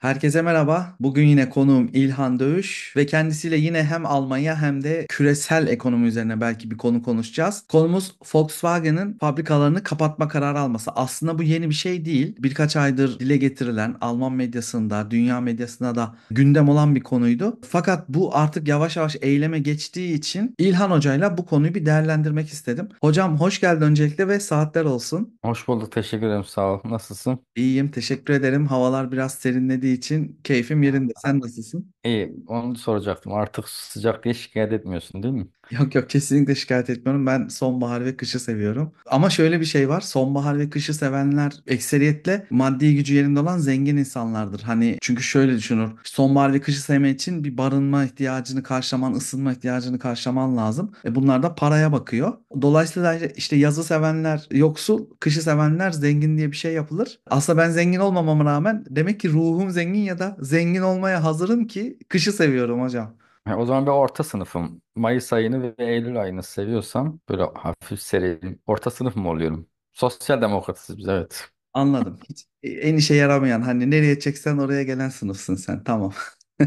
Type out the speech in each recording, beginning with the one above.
Herkese merhaba. Bugün yine konuğum İlhan Dövüş ve kendisiyle yine hem Almanya hem de küresel ekonomi üzerine belki bir konu konuşacağız. Konumuz Volkswagen'ın fabrikalarını kapatma kararı alması. Aslında bu yeni bir şey değil. Birkaç aydır dile getirilen Alman medyasında, dünya medyasında da gündem olan bir konuydu. Fakat bu artık yavaş yavaş eyleme geçtiği için İlhan Hoca'yla bu konuyu bir değerlendirmek istedim. Hocam hoş geldin öncelikle ve saatler olsun. Hoş bulduk. Teşekkür ederim. Sağ ol. Nasılsın? İyiyim. Teşekkür ederim. Havalar biraz serinledi ettiği için keyfim yerinde. Sen nasılsın? İyi, onu soracaktım. Artık sıcak diye şikayet etmiyorsun, değil mi? Yok yok kesinlikle şikayet etmiyorum. Ben sonbahar ve kışı seviyorum. Ama şöyle bir şey var. Sonbahar ve kışı sevenler ekseriyetle maddi gücü yerinde olan zengin insanlardır. Hani çünkü şöyle düşünür. Sonbahar ve kışı sevmek için bir barınma ihtiyacını karşılaman, ısınma ihtiyacını karşılaman lazım. E bunlar da paraya bakıyor. Dolayısıyla işte yazı sevenler yoksul, kışı sevenler zengin diye bir şey yapılır. Aslında ben zengin olmamama rağmen demek ki ruhum zengin ya da zengin olmaya hazırım ki kışı seviyorum hocam. O zaman bir orta sınıfım. Mayıs ayını ve Eylül ayını seviyorsam böyle hafif serin orta sınıf mı oluyorum? Sosyal demokratız biz evet. Anladım. Hiç e, en işe yaramayan hani nereye çeksen oraya gelen sınıfsın sen. Tamam.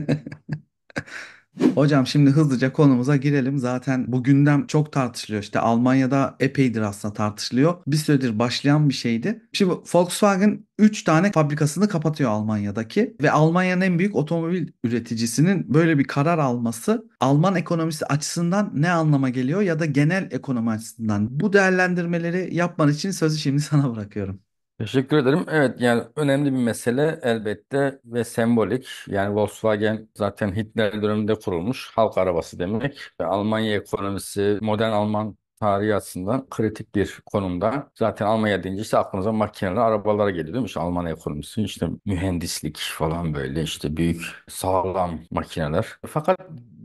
Hocam şimdi hızlıca konumuza girelim. Zaten bu gündem çok tartışılıyor. İşte Almanya'da epeydir aslında tartışılıyor. Bir süredir başlayan bir şeydi. Şimdi Volkswagen 3 tane fabrikasını kapatıyor Almanya'daki ve Almanya'nın en büyük otomobil üreticisinin böyle bir karar alması Alman ekonomisi açısından ne anlama geliyor ya da genel ekonomi açısından bu değerlendirmeleri yapman için sözü şimdi sana bırakıyorum. Teşekkür ederim. Evet yani önemli bir mesele elbette ve sembolik. Yani Volkswagen zaten Hitler döneminde kurulmuş halk arabası demek. Almanya ekonomisi, modern Alman tarihi açısından kritik bir konumda. Zaten Almanya deyince işte aklınıza makineler, arabalara geliyor değil mi? İşte Alman ekonomisi, işte mühendislik falan böyle işte büyük sağlam makineler. Fakat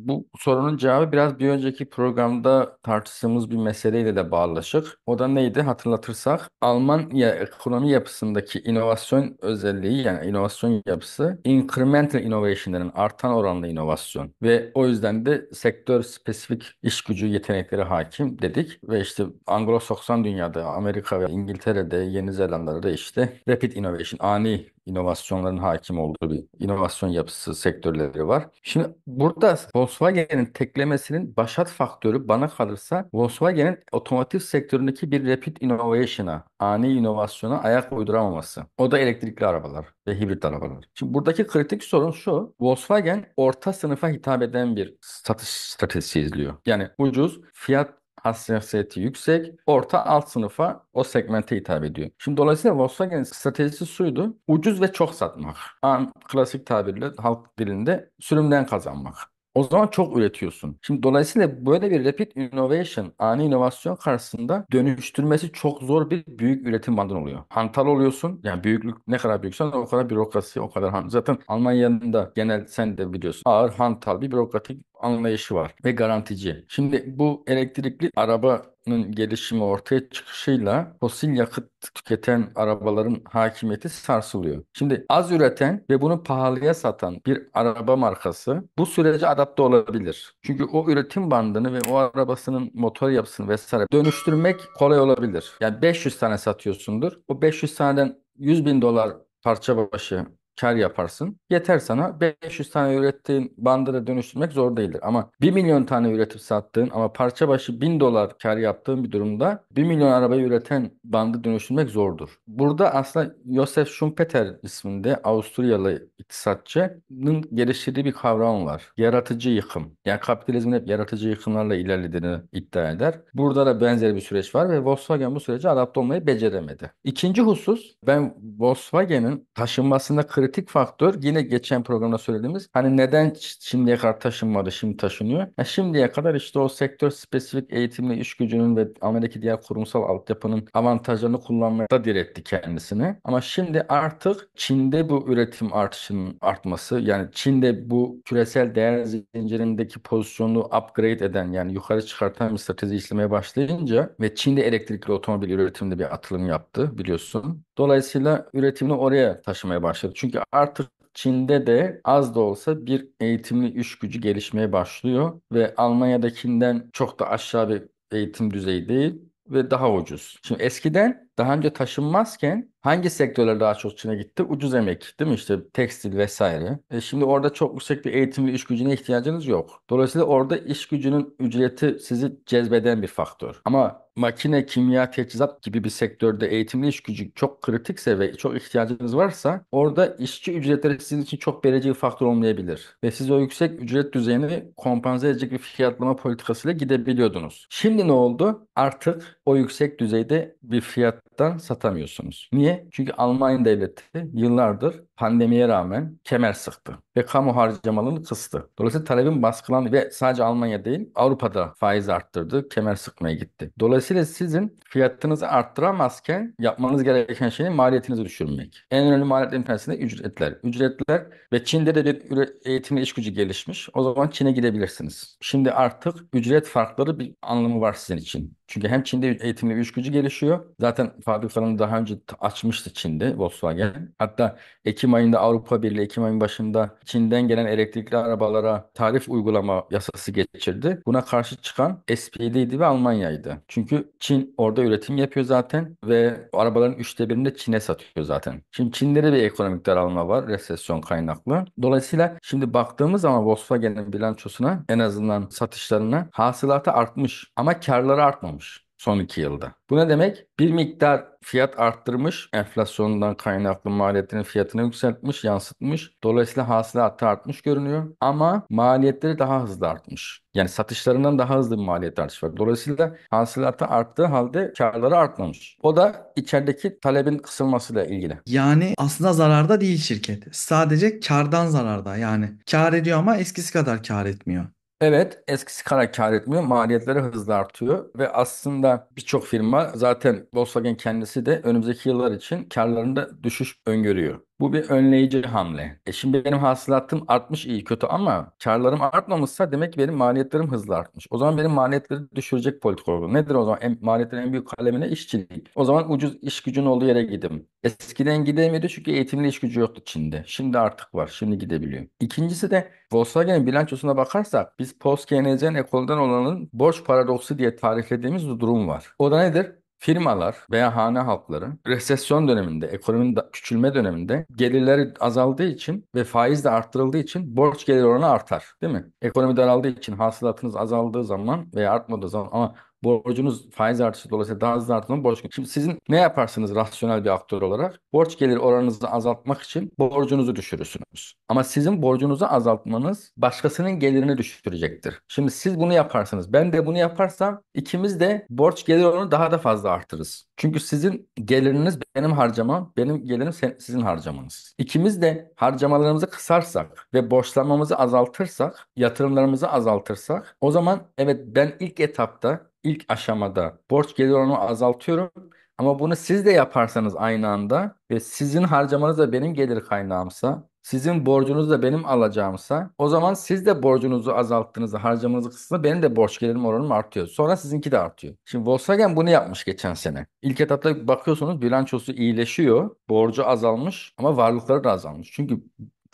bu sorunun cevabı biraz bir önceki programda tartıştığımız bir meseleyle de bağlaşık. O da neydi hatırlatırsak Almanya ekonomi yapısındaki inovasyon özelliği yani inovasyon yapısı incremental innovation'ların artan oranlı inovasyon ve o yüzden de sektör spesifik iş gücü yetenekleri hakim dedik ve işte Anglo-Sakson dünyada Amerika ve İngiltere'de Yeni Zelanda'da işte rapid innovation ani inovasyonların hakim olduğu bir inovasyon yapısı sektörleri var. Şimdi burada Volkswagen'in teklemesinin başat faktörü bana kalırsa Volkswagen'in otomotiv sektöründeki bir rapid innovation'a, ani inovasyona ayak uyduramaması. O da elektrikli arabalar ve hibrit arabalar. Şimdi buradaki kritik sorun şu. Volkswagen orta sınıfa hitap eden bir satış stratejisi izliyor. Yani ucuz, fiyat hassasiyeti yüksek, orta alt sınıfa o segmente hitap ediyor. Şimdi dolayısıyla Volkswagen'in stratejisi suydu. Ucuz ve çok satmak. An klasik tabirle halk dilinde sürümden kazanmak. O zaman çok üretiyorsun. Şimdi dolayısıyla böyle bir rapid innovation, ani inovasyon karşısında dönüştürmesi çok zor bir büyük üretim bandın oluyor. Hantal oluyorsun. Yani büyüklük ne kadar büyüksen o kadar bürokrasi, o kadar han. Zaten Almanya'nın da genel sen de biliyorsun ağır hantal bir bürokratik anlayışı var ve garantici. Şimdi bu elektrikli arabanın gelişimi ortaya çıkışıyla fosil yakıt tüketen arabaların hakimiyeti sarsılıyor. Şimdi az üreten ve bunu pahalıya satan bir araba markası bu sürece adapte olabilir. Çünkü o üretim bandını ve o arabasının motor yapısını vesaire dönüştürmek kolay olabilir. Yani 500 tane satıyorsundur. O 500 taneden 100 bin dolar parça başı kar yaparsın. Yeter sana 500 tane ürettiğin bandı da dönüştürmek zor değildir. Ama 1 milyon tane üretip sattığın ama parça başı 1000 dolar kar yaptığın bir durumda 1 milyon arabayı üreten bandı dönüştürmek zordur. Burada aslında Josef Schumpeter isminde Avusturyalı iktisatçının geliştirdiği bir kavram var. Yaratıcı yıkım. Yani kapitalizmin hep yaratıcı yıkımlarla ilerlediğini iddia eder. Burada da benzer bir süreç var ve Volkswagen bu sürece adapte olmayı beceremedi. İkinci husus ben Volkswagen'in taşınmasında kriz kritik faktör yine geçen programda söylediğimiz hani neden şimdiye kadar taşınmadı şimdi taşınıyor. Ya e, şimdiye kadar işte o sektör spesifik eğitimli iş gücünün ve Amerika'daki diğer kurumsal altyapının avantajlarını kullanmaya diretti kendisini. Ama şimdi artık Çin'de bu üretim artışının artması yani Çin'de bu küresel değer zincirindeki pozisyonu upgrade eden yani yukarı çıkartan bir strateji işlemeye başlayınca ve Çin'de elektrikli otomobil üretiminde bir atılım yaptı biliyorsun. Dolayısıyla üretimini oraya taşımaya başladı. Çünkü gücü artık Çin'de de az da olsa bir eğitimli iş gücü gelişmeye başlıyor ve Almanya'dakinden çok da aşağı bir eğitim düzeyi değil ve daha ucuz. Şimdi eskiden daha önce taşınmazken Hangi sektörler daha çok Çin'e gitti? Ucuz emek, değil mi? İşte tekstil vesaire. E şimdi orada çok yüksek bir eğitimli iş gücüne ihtiyacınız yok. Dolayısıyla orada iş gücünün ücreti sizi cezbeden bir faktör. Ama makine, kimya, teçhizat gibi bir sektörde eğitimli iş gücü çok kritikse ve çok ihtiyacınız varsa orada işçi ücretleri sizin için çok belirleyici bir faktör olmayabilir. Ve siz o yüksek ücret düzeyini kompanse edecek bir fiyatlama politikasıyla gidebiliyordunuz. Şimdi ne oldu? Artık o yüksek düzeyde bir fiyattan satamıyorsunuz. Niye? Çünkü Almanya devleti yıllardır pandemiye rağmen kemer sıktı ve kamu harcamalarını kıstı. Dolayısıyla talebin baskılan ve sadece Almanya değil Avrupa'da faiz arttırdı, kemer sıkmaya gitti. Dolayısıyla sizin fiyatınızı arttıramazken yapmanız gereken şeyin maliyetinizi düşürmek. En önemli maliyetlerin tersinde ücretler. Ücretler ve Çin'de de eğitimli iş gücü gelişmiş. O zaman Çin'e gidebilirsiniz. Şimdi artık ücret farkları bir anlamı var sizin için. Çünkü hem Çin'de eğitimli bir iş gücü gelişiyor. Zaten fabrikalarını daha önce açmıştı Çin'de Volkswagen. Hatta Ekim ayında Avrupa Birliği, Ekim ayının başında Çin'den gelen elektrikli arabalara tarif uygulama yasası geçirdi. Buna karşı çıkan SPD'ydi ve Almanya'ydı. Çünkü Çin orada üretim yapıyor zaten ve arabaların üçte birini de Çin'e satıyor zaten. Şimdi Çin'de bir ekonomik daralma var resesyon kaynaklı. Dolayısıyla şimdi baktığımız zaman Volkswagen'in bilançosuna en azından satışlarına hasılatı artmış ama karları artmamış son 2 yılda. Bu ne demek? Bir miktar fiyat arttırmış, enflasyondan kaynaklı maliyetlerin fiyatını yükseltmiş, yansıtmış. Dolayısıyla hasılatı artmış görünüyor ama maliyetleri daha hızlı artmış. Yani satışlarından daha hızlı bir maliyet artışı var. Dolayısıyla hasılatı arttığı halde karları artmamış. O da içerideki talebin kısılmasıyla ilgili. Yani aslında zararda değil şirket. Sadece kardan zararda. Yani kar ediyor ama eskisi kadar kar etmiyor. Evet, eskisi kadar kar etmiyor. Maliyetleri hızla artıyor ve aslında birçok firma zaten Volkswagen kendisi de önümüzdeki yıllar için karlarında düşüş öngörüyor. Bu bir önleyici hamle. E şimdi benim hasılatım artmış iyi kötü ama karlarım artmamışsa demek ki benim maliyetlerim hızlı artmış. O zaman benim maliyetleri düşürecek politika olur. Nedir o zaman? En, maliyetlerin en büyük kalemine işçilik. O zaman ucuz iş gücünün olduğu yere gidim. Eskiden gidemiyordu çünkü eğitimli iş gücü yoktu Çin'de. Şimdi artık var. Şimdi gidebiliyor. İkincisi de Volkswagen'in bilançosuna bakarsak biz post-Keynesyen ekoldan olanın borç paradoksu diye tariflediğimiz bir durum var. O da nedir? Firmalar veya hane halkları resesyon döneminde, ekonominin küçülme döneminde gelirleri azaldığı için ve faiz de arttırıldığı için borç gelir oranı artar değil mi? Ekonomi daraldığı için hasılatınız azaldığı zaman veya artmadığı zaman ama borcunuz faiz artışı dolayısıyla daha hızlı artan borç. Şimdi sizin ne yaparsınız rasyonel bir aktör olarak? Borç gelir oranınızı azaltmak için borcunuzu düşürürsünüz. Ama sizin borcunuzu azaltmanız başkasının gelirini düşürecektir. Şimdi siz bunu yaparsınız. Ben de bunu yaparsam ikimiz de borç gelir oranı daha da fazla artırız. Çünkü sizin geliriniz benim harcamam, benim gelirim sizin harcamanız. İkimiz de harcamalarımızı kısarsak ve borçlanmamızı azaltırsak, yatırımlarımızı azaltırsak o zaman evet ben ilk etapta ilk aşamada borç gelir oranımı azaltıyorum. Ama bunu siz de yaparsanız aynı anda ve sizin harcamanız da benim gelir kaynağımsa, sizin borcunuz da benim alacağımsa o zaman siz de borcunuzu azalttığınızda harcamanızı kısıtla benim de borç gelirim oranım artıyor. Sonra sizinki de artıyor. Şimdi Volkswagen bunu yapmış geçen sene. İlk etapta bakıyorsunuz bilançosu iyileşiyor. Borcu azalmış ama varlıkları da azalmış. Çünkü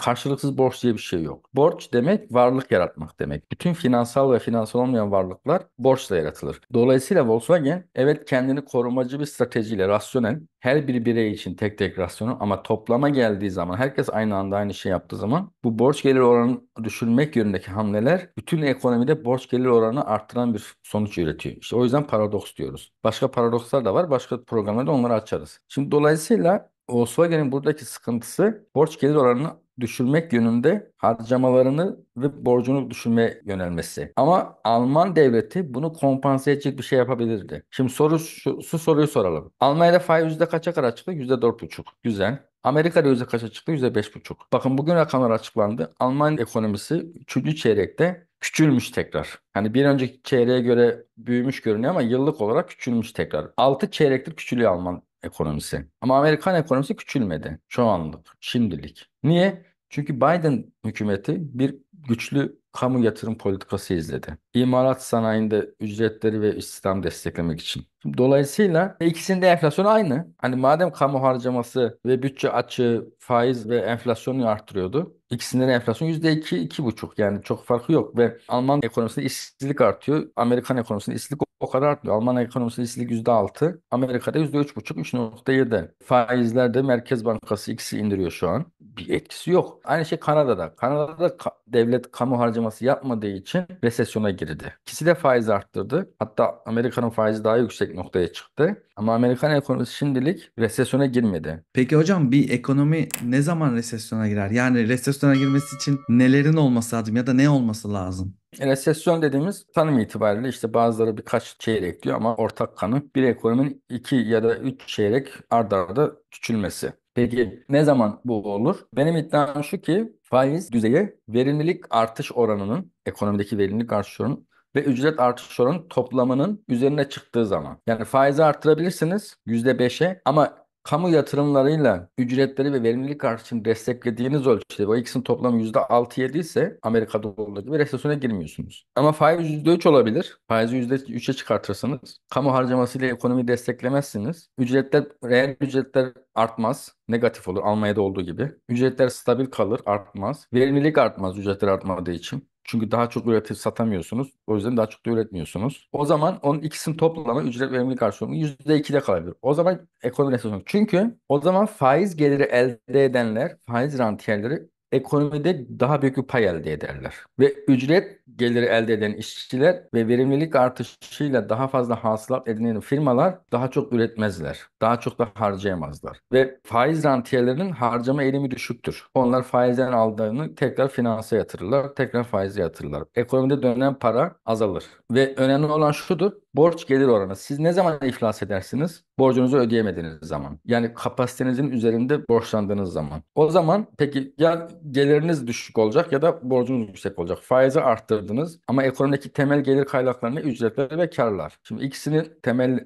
Karşılıksız borç diye bir şey yok. Borç demek varlık yaratmak demek. Bütün finansal ve finansal olmayan varlıklar borçla yaratılır. Dolayısıyla Volkswagen evet kendini korumacı bir stratejiyle rasyonel her bir birey için tek tek rasyonel ama toplama geldiği zaman herkes aynı anda aynı şey yaptığı zaman bu borç gelir oranını düşürmek yönündeki hamleler bütün ekonomide borç gelir oranını arttıran bir sonuç üretiyor. İşte o yüzden paradoks diyoruz. Başka paradokslar da var. Başka programlarda onları açarız. Şimdi dolayısıyla Volkswagen'in buradaki sıkıntısı borç gelir oranını düşürmek yönünde harcamalarını ve borcunu düşürmeye yönelmesi. Ama Alman devleti bunu kompanse edecek bir şey yapabilirdi. Şimdi soru şu, şu soruyu soralım. Almanya'da faiz yüzde kaça kadar çıktı? Yüzde dört buçuk. Güzel. Amerika'da yüzde kaça çıktı? Yüzde beş buçuk. Bakın bugün rakamlar açıklandı. Alman ekonomisi 3. çeyrekte küçülmüş tekrar. Hani bir önceki çeyreğe göre büyümüş görünüyor ama yıllık olarak küçülmüş tekrar. 6 çeyrektir küçülüyor Alman ekonomisi. Ama Amerikan ekonomisi küçülmedi şu anlık, şimdilik. Niye? Çünkü Biden hükümeti bir güçlü kamu yatırım politikası izledi. İmalat sanayinde ücretleri ve istihdam desteklemek için. Dolayısıyla ikisinde enflasyon aynı. Hani madem kamu harcaması ve bütçe açığı faiz ve enflasyonu arttırıyordu. İkisinde de enflasyon %2, 2,5 yani çok farkı yok ve Alman ekonomisinde işsizlik artıyor. Amerikan ekonomisinde işsizlik o kadar artmıyor. Alman ekonomisinde işsizlik %6, Amerika'da %3,5, 3.7. Faizlerde Merkez Bankası ikisi indiriyor şu an. Bir etkisi yok. Aynı şey Kanada'da. Kanada'da ka devlet kamu harcaması yapmadığı için resesyona girdi. İkisi de faiz arttırdı. Hatta Amerika'nın faizi daha yüksek noktaya çıktı. Ama Amerikan ekonomisi şimdilik resesyona girmedi. Peki hocam bir ekonomi ne zaman resesyona girer? Yani resesyona girmesi için nelerin olması lazım ya da ne olması lazım? E, resesyon dediğimiz tanım itibariyle işte bazıları birkaç çeyrek diyor ama ortak kanı bir ekonominin iki ya da üç çeyrek ardarda arda küçülmesi. Peki ne zaman bu olur? Benim iddiam şu ki faiz düzeyi verimlilik artış oranının ekonomideki verimlilik artış oranının ve ücret artış oranı toplamının üzerine çıktığı zaman. Yani faizi arttırabilirsiniz %5'e ama kamu yatırımlarıyla ücretleri ve verimlilik artışını desteklediğiniz ölçüde o ikisinin toplamı %6-7 ise Amerika'da olduğu gibi resesyona girmiyorsunuz. Ama faiz %3 olabilir. Faizi %3'e çıkartırsanız kamu harcamasıyla ekonomiyi desteklemezsiniz. Ücretler, reel ücretler artmaz. Negatif olur Almanya'da olduğu gibi. Ücretler stabil kalır, artmaz. Verimlilik artmaz ücretler artmadığı için. Çünkü daha çok üretip satamıyorsunuz. O yüzden daha çok da üretmiyorsunuz. O zaman onun ikisinin toplamı ücret verimli verimlilik karşılığında %2'de kalabilir. O zaman ekonomi resesi. Çünkü o zaman faiz geliri elde edenler, faiz rantiyerleri ekonomide daha büyük bir pay elde ederler. Ve ücret geliri elde eden işçiler ve verimlilik artışıyla daha fazla hasılat edinen firmalar daha çok üretmezler. Daha çok da harcayamazlar. Ve faiz rantiyelerinin harcama eğilimi düşüktür. Onlar faizden aldığını tekrar finansa yatırırlar, tekrar faize yatırırlar. Ekonomide dönen para azalır. Ve önemli olan şudur, borç gelir oranı. Siz ne zaman iflas edersiniz? borcunuzu ödeyemediğiniz zaman. Yani kapasitenizin üzerinde borçlandığınız zaman. O zaman peki ya geliriniz düşük olacak ya da borcunuz yüksek olacak. Faizi arttırdınız ama ekonomideki temel gelir kaynaklarını ücretler ve karlar. Şimdi ikisini temel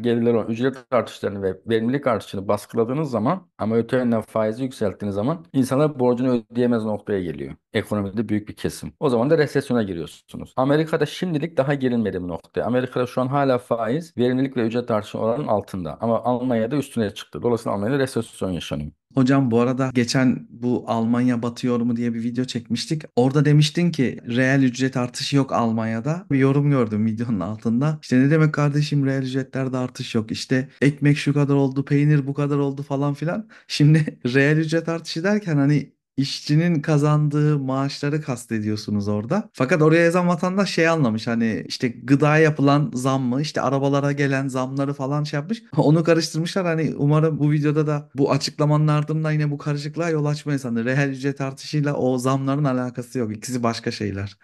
gelirler ücret artışlarını ve verimlilik artışını baskıladığınız zaman ama öte yandan faizi yükselttiğiniz zaman insanlar borcunu ödeyemez noktaya geliyor. Ekonomide büyük bir kesim. O zaman da resesyona giriyorsunuz. Amerika'da şimdilik daha girilmedi bu noktaya. Amerika'da şu an hala faiz verimlilik ve ücret artışı oranın altında ama Almanya'da üstüne çıktı. Dolayısıyla Almanya'da resesyon yaşanıyor. Hocam bu arada geçen bu Almanya batıyor mu diye bir video çekmiştik. Orada demiştin ki reel ücret artışı yok Almanya'da. Bir yorum gördüm videonun altında. İşte ne demek kardeşim reel ücretlerde artış yok. İşte ekmek şu kadar oldu, peynir bu kadar oldu falan filan. Şimdi reel ücret artışı derken hani işçinin kazandığı maaşları kastediyorsunuz orada. Fakat oraya yazan vatandaş şey anlamış hani işte gıda yapılan zam mı işte arabalara gelen zamları falan şey yapmış. Onu karıştırmışlar hani umarım bu videoda da bu açıklamanın ardından yine bu karışıklığa yol açmayız. Hani reel ücret artışıyla o zamların alakası yok. İkisi başka şeyler.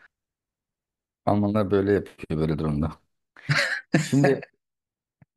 Almanlar böyle yapıyor böyle durumda. Şimdi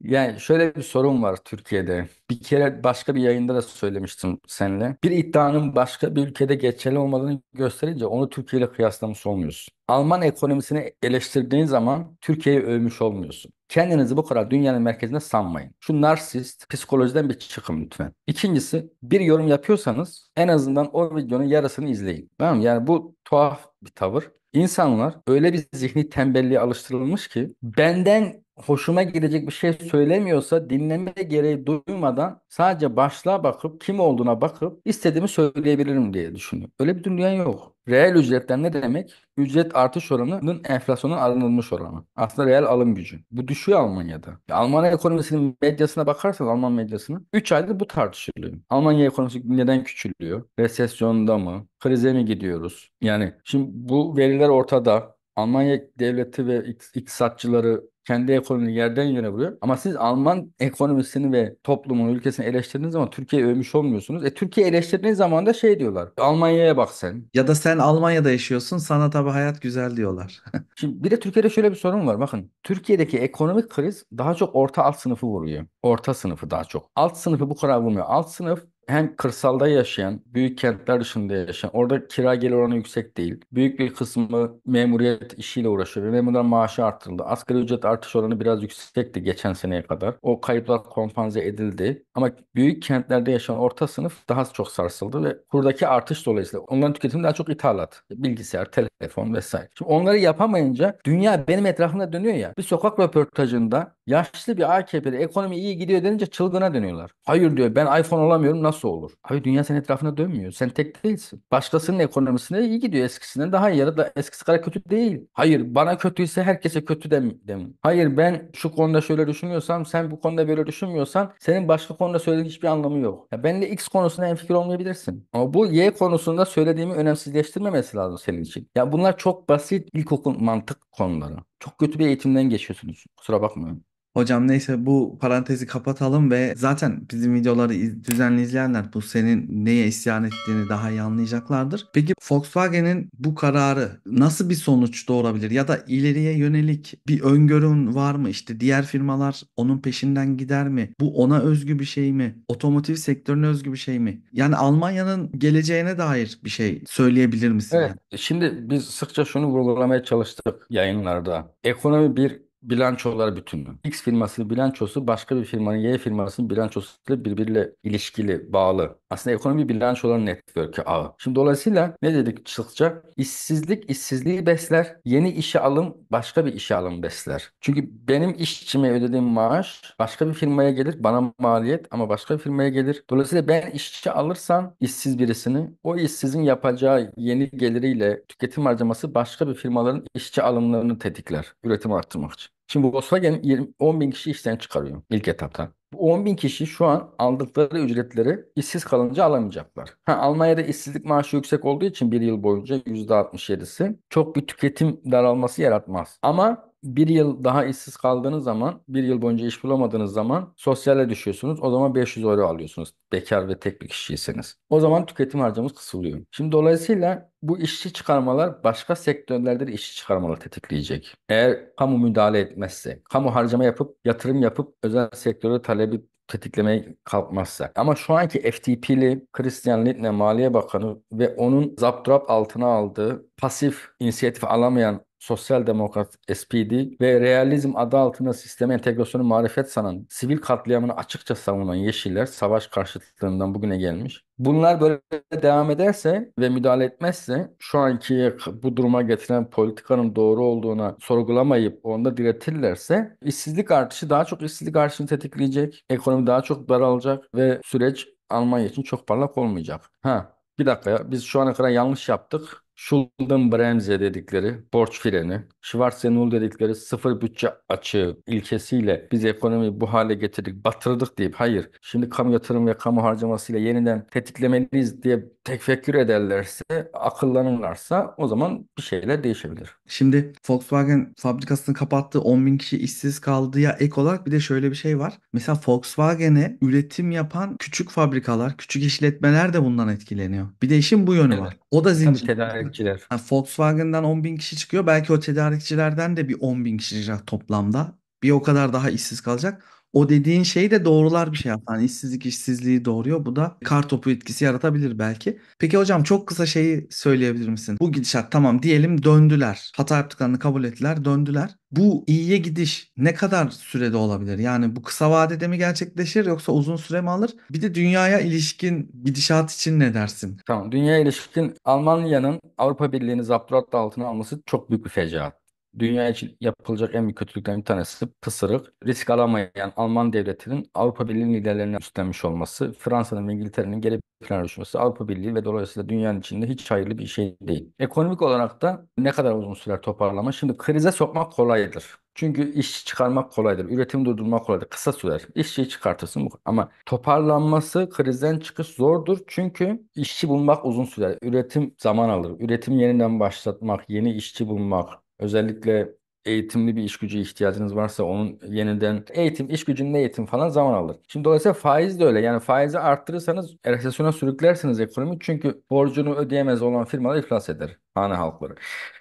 yani şöyle bir sorun var Türkiye'de. Bir kere başka bir yayında da söylemiştim seninle. Bir iddianın başka bir ülkede geçerli olmadığını gösterince onu Türkiye ile kıyaslamış olmuyorsun. Alman ekonomisini eleştirdiğin zaman Türkiye'yi övmüş olmuyorsun. Kendinizi bu kadar dünyanın merkezinde sanmayın. Şu narsist psikolojiden bir çıkın lütfen. İkincisi bir yorum yapıyorsanız en azından o videonun yarısını izleyin. Tamam mı? Yani bu tuhaf bir tavır. İnsanlar öyle bir zihni tembelliğe alıştırılmış ki benden hoşuma gidecek bir şey söylemiyorsa dinleme gereği duymadan sadece başlığa bakıp kim olduğuna bakıp istediğimi söyleyebilirim diye düşünüyor. Öyle bir dünya yok. Reel ücretler ne demek? Ücret artış oranının enflasyonun aranılmış oranı. Aslında reel alım gücü. Bu düşüyor Almanya'da. Almanya ekonomisinin medyasına bakarsanız Alman medyasına 3 aydır bu tartışılıyor. Almanya ekonomisi neden küçülüyor? Resesyonda mı? Krize mi gidiyoruz? Yani şimdi bu veriler ortada. Almanya devleti ve iktisatçıları kendi ekonomiyi yerden yöne vuruyor. Ama siz Alman ekonomisini ve toplumunu, ülkesini eleştirdiğiniz zaman Türkiye'yi övmüş olmuyorsunuz. E Türkiye eleştirdiğiniz zaman da şey diyorlar. Almanya'ya bak sen. Ya da sen Almanya'da yaşıyorsun sana tabi hayat güzel diyorlar. Şimdi bir de Türkiye'de şöyle bir sorun var. Bakın Türkiye'deki ekonomik kriz daha çok orta alt sınıfı vuruyor. Orta sınıfı daha çok. Alt sınıfı bu kadar vurmuyor. Alt sınıf hem kırsalda yaşayan, büyük kentler dışında yaşayan, orada kira gelir oranı yüksek değil. Büyük bir kısmı memuriyet işiyle uğraşıyor ve memurların maaşı arttırıldı. Asgari ücret artış oranı biraz yüksekti geçen seneye kadar. O kayıplar kompanze edildi. Ama büyük kentlerde yaşayan orta sınıf daha çok sarsıldı ve kurdaki artış dolayısıyla onların tüketimi daha çok ithalat, bilgisayar, telefon vesaire. Şimdi onları yapamayınca dünya benim etrafımda dönüyor ya. Bir sokak röportajında yaşlı bir AKP'li ekonomi iyi gidiyor denince çılgına dönüyorlar. Hayır diyor ben iPhone olamıyorum nasıl nasıl olur? Abi dünya senin etrafına dönmüyor. Sen tek değilsin. Başkasının ekonomisine iyi gidiyor eskisinden daha iyi ya da eskisi kadar kötü değil. Hayır bana kötüyse herkese kötü dem, dem. Hayır ben şu konuda şöyle düşünüyorsam sen bu konuda böyle düşünmüyorsan senin başka konuda söylediğin hiçbir anlamı yok. Ya benle X konusunda en fikir olmayabilirsin. Ama bu Y konusunda söylediğimi önemsizleştirmemesi lazım senin için. Ya bunlar çok basit ilkokul mantık konuları. Çok kötü bir eğitimden geçiyorsunuz. Kusura bakmayın. Hocam neyse bu parantezi kapatalım ve zaten bizim videoları iz- düzenli izleyenler bu senin neye isyan ettiğini daha iyi anlayacaklardır. Peki Volkswagen'in bu kararı nasıl bir sonuç doğurabilir ya da ileriye yönelik bir öngörün var mı? İşte diğer firmalar onun peşinden gider mi? Bu ona özgü bir şey mi? Otomotiv sektörüne özgü bir şey mi? Yani Almanya'nın geleceğine dair bir şey söyleyebilir misin? Evet, yani? şimdi biz sıkça şunu vurgulamaya çalıştık yayınlarda. Ekonomi bir bilançolar bütünü. X firmasının bilançosu başka bir firmanın Y firmasının bilançosuyla birbiriyle ilişkili, bağlı. Aslında ekonomi bilançoların network'ü ağı. Şimdi dolayısıyla ne dedik çıkacak? İşsizlik işsizliği besler. Yeni işe alım başka bir işe alım besler. Çünkü benim işçime ödediğim maaş başka bir firmaya gelir. Bana maliyet ama başka bir firmaya gelir. Dolayısıyla ben işçi alırsam işsiz birisini o işsizin yapacağı yeni geliriyle tüketim harcaması başka bir firmaların işçi alımlarını tetikler. Üretim arttırmak için. Şimdi Volkswagen 20, 10 bin kişi işten çıkarıyor ilk etapta. Bu 10 bin kişi şu an aldıkları ücretleri işsiz kalınca alamayacaklar. Ha, Almanya'da işsizlik maaşı yüksek olduğu için bir yıl boyunca %67'si çok bir tüketim daralması yaratmaz. Ama bir yıl daha işsiz kaldığınız zaman, bir yıl boyunca iş bulamadığınız zaman sosyale düşüyorsunuz. O zaman 500 euro alıyorsunuz. Bekar ve tek bir kişiyseniz. O zaman tüketim harcamız kısılıyor. Şimdi dolayısıyla bu işçi çıkarmalar başka sektörlerde de işçi çıkarmaları tetikleyecek. Eğer kamu müdahale etmezse, kamu harcama yapıp, yatırım yapıp özel sektöre talebi tetiklemeye kalkmazsa. Ama şu anki FTP'li Christian Lindner Maliye Bakanı ve onun zapturap altına aldığı pasif inisiyatif alamayan Sosyal Demokrat SPD ve realizm adı altında sisteme entegrasyonu marifet sanan, sivil katliamını açıkça savunan Yeşiller savaş karşıtlığından bugüne gelmiş. Bunlar böyle devam ederse ve müdahale etmezse şu anki bu duruma getiren politikanın doğru olduğuna sorgulamayıp onda diretirlerse işsizlik artışı daha çok işsizlik artışını tetikleyecek, ekonomi daha çok daralacak ve süreç Almanya için çok parlak olmayacak. Ha bir dakika ya biz şu ana kadar yanlış yaptık Schuldenbremse dedikleri borç freni, Schwarzenegger dedikleri sıfır bütçe açığı ilkesiyle biz ekonomiyi bu hale getirdik, batırdık deyip hayır şimdi kamu yatırım ve kamu harcamasıyla yeniden tetiklemeliyiz diye tefekkür ederlerse, akıllanırlarsa o zaman bir şeyler değişebilir. Şimdi Volkswagen fabrikasını kapattı, 10 bin kişi işsiz kaldı ya ek olarak bir de şöyle bir şey var. Mesela Volkswagen'e üretim yapan küçük fabrikalar, küçük işletmeler de bundan etkileniyor. Bir de işin bu yönü evet. var. O da zincir. Tabii tedarikçiler. Yani Volkswagen'dan 10 bin kişi çıkıyor. Belki o tedarik tedarikçilerden de bir 10 bin kişi toplamda. Bir o kadar daha işsiz kalacak. O dediğin şeyi de doğrular bir şey aslında. Yani hani işsizlik işsizliği doğuruyor. Bu da kar topu etkisi yaratabilir belki. Peki hocam çok kısa şeyi söyleyebilir misin? Bu gidişat tamam diyelim döndüler. Hata yaptıklarını kabul ettiler, döndüler. Bu iyiye gidiş ne kadar sürede olabilir? Yani bu kısa vadede mi gerçekleşir yoksa uzun süre mi alır? Bir de dünyaya ilişkin gidişat için ne dersin? Tamam. Dünyaya ilişkin Almanya'nın Avrupa Birliği'ni zapturapt altına alması çok büyük bir fecaat dünya için yapılacak en büyük kötülüklerin bir tanesi pısırık, risk alamayan Alman devletinin Avrupa Birliği liderlerine üstlenmiş olması, Fransa'nın ve İngiltere'nin geri plana düşmesi Avrupa Birliği ve dolayısıyla dünyanın içinde hiç hayırlı bir şey değil. Ekonomik olarak da ne kadar uzun süre toparlama? Şimdi krize sokmak kolaydır. Çünkü iş çıkarmak kolaydır, üretim durdurmak kolaydır, kısa sürer. İşçiyi çıkartırsın ama toparlanması krizden çıkış zordur. Çünkü işçi bulmak uzun sürer, üretim zaman alır. Üretim yeniden başlatmak, yeni işçi bulmak, Özellikle eğitimli bir iş gücü ihtiyacınız varsa onun yeniden eğitim, iş gücünün eğitim falan zaman alır. Şimdi dolayısıyla faiz de öyle. Yani faizi arttırırsanız resesyona sürüklersiniz ekonomi. Çünkü borcunu ödeyemez olan firmalar iflas eder. Ana halkları.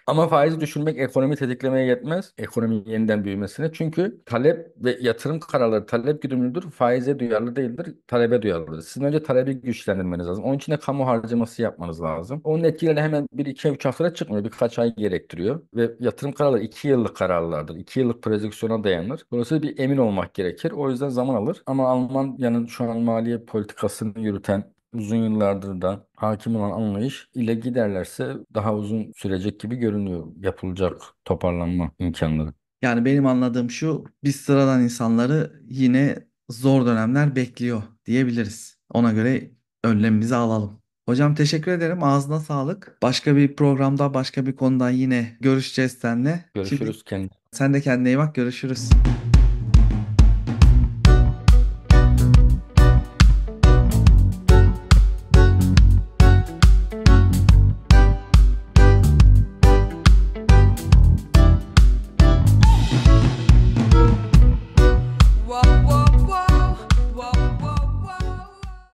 Ama faizi düşürmek ekonomi tetiklemeye yetmez. Ekonomi yeniden büyümesine. Çünkü talep ve yatırım kararları talep güdümlüdür. Faize duyarlı değildir. Talebe duyarlıdır. Sizin önce talebi güçlendirmeniz lazım. Onun için de kamu harcaması yapmanız lazım. Onun etkileri hemen 1-2-3 haftada çıkmıyor. Birkaç ay gerektiriyor. Ve yatırım kararları 2 yıllık kararlardır. 2 yıllık projeksiyona dayanır. Dolayısıyla bir emin olmak gerekir. O yüzden zaman alır. Ama Almanya'nın şu an maliye politikasını yürüten uzun yıllardır da hakim olan anlayış ile giderlerse daha uzun sürecek gibi görünüyor yapılacak toparlanma imkanları. Yani benim anladığım şu biz sıradan insanları yine zor dönemler bekliyor diyebiliriz. Ona göre önlemimizi alalım. Hocam teşekkür ederim. Ağzına sağlık. Başka bir programda, başka bir konuda yine görüşeceğiz seninle. Görüşürüz Şimdi, kendine. Sen de kendine iyi bak. Görüşürüz.